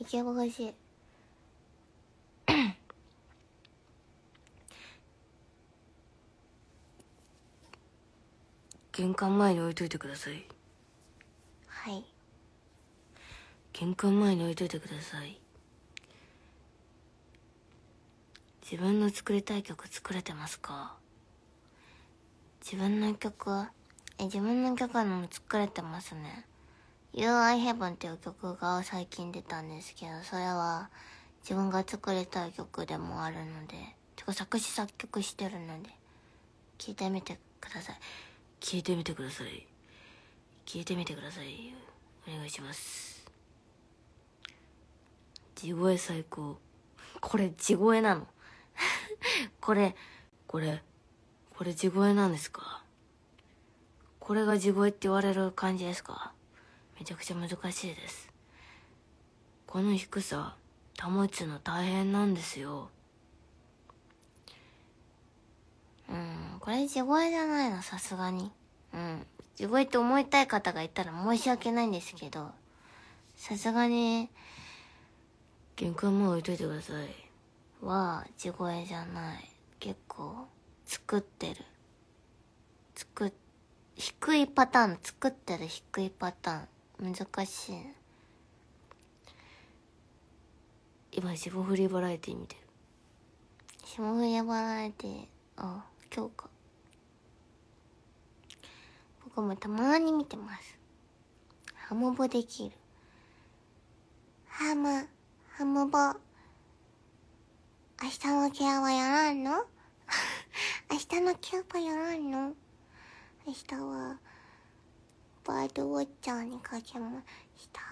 イケボ欲しい玄関前に置いといてくださいはい玄関前に置いといてください自分の作りたい曲作れてますか自分の曲え自分の曲のも作れてますね u I Heaven っていう曲が最近出たんですけど、それは自分が作りたい曲でもあるので、てか作詞作曲してるので、聴いてみてください。聴いてみてください。聴いてみてください。お願いします。地声最高。これ地声なの これ、これ、これ地声なんですかこれが地声って言われる感じですかめちゃくちゃ難しいですこの低さ保つの大変なんですようんこれ地声じゃないのさすがにうん地声って思いたい方がいたら申し訳ないんですけどさすがに玄関も置いといてくださいは地声じゃない結構作ってる作低いパターン作ってる低いパターン難しい今霜降りバラエティー見てる霜降りバラエティーあ今日か僕もたまに見てますハモボできるハムハモボ明日のケアはやらんの 明日のケアやらんの明日はバードウォッチャーにかけました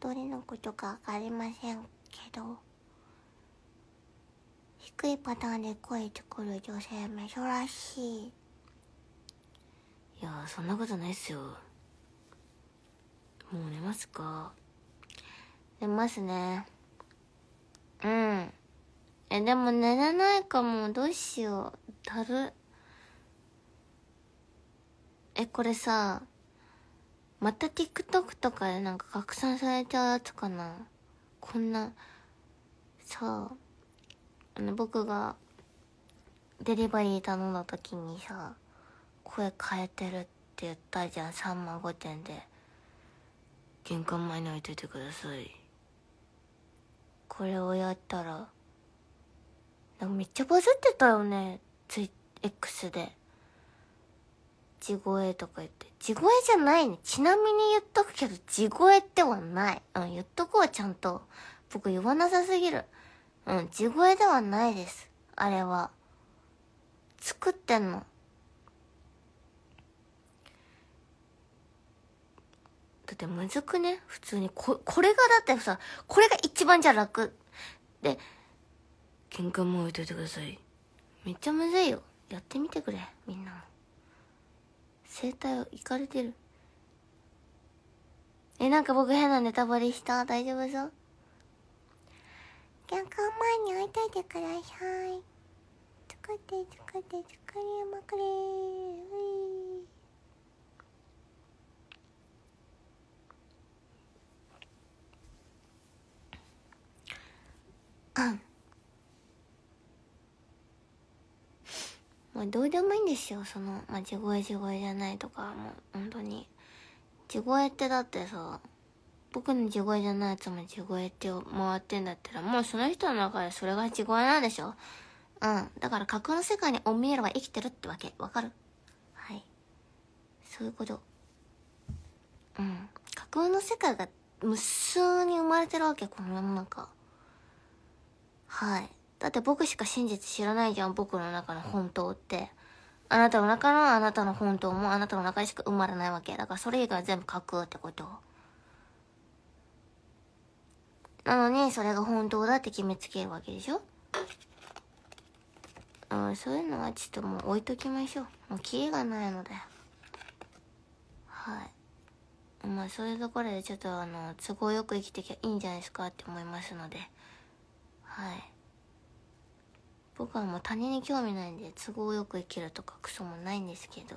どれのことか分かりませんけど低いパターンで声作る女性珍しいいやそんなことないっすよもう寝ますか寝ますねうんえでも寝れないかもどうしようだるえこれさまた TikTok とかでなんか拡散されちゃうやつかなこんなさあの僕がデリバリー頼んだ時にさ声変えてるって言ったじゃん3万5点で玄関前に置いといてくださいこれをやったらなんかめっちゃバズってたよねツイ X で。地声とか言って。地声じゃないね。ちなみに言っとくけど、地声ってはない。うん、言っとくわ、ちゃんと。僕言わなさすぎる。うん、地声ではないです。あれは。作ってんの。だってむずくね普通にこ。これがだってさ、これが一番じゃ楽。で、喧嘩も置いといてください。めっちゃむずいよ。やってみてくれ、みんなも。生態をいかれてるえなんか僕変なネタバレした大丈夫そう玄関前に置いといてください作って作って作りまくれういうんどうでもいいんですよその、まあ、地声地声じゃないとかもう本当に地声ってだってさ僕の地声じゃないやつも地声って回ってんだったらもうその人の中でそれが地声なんでしょうんだから架空の世界にお見えれば生きてるってわけわかるはいそういうことうん架空の世界が無数に生まれてるわけこの世の中はいだって僕しか真実知らないじゃん僕の中の本当ってあなたの中のあなたの本当もあなたの中でしか生まれないわけだからそれ以外全部架空ってことなのにそれが本当だって決めつけるわけでしょうそういうのはちょっともう置いときましょうもうキリがないのではいまあそういうところでちょっとあの都合よく生きてきゃいいんじゃないですかって思いますのではい。僕はもう他人に興味ないんで都合よく生きるとかクソもないんですけど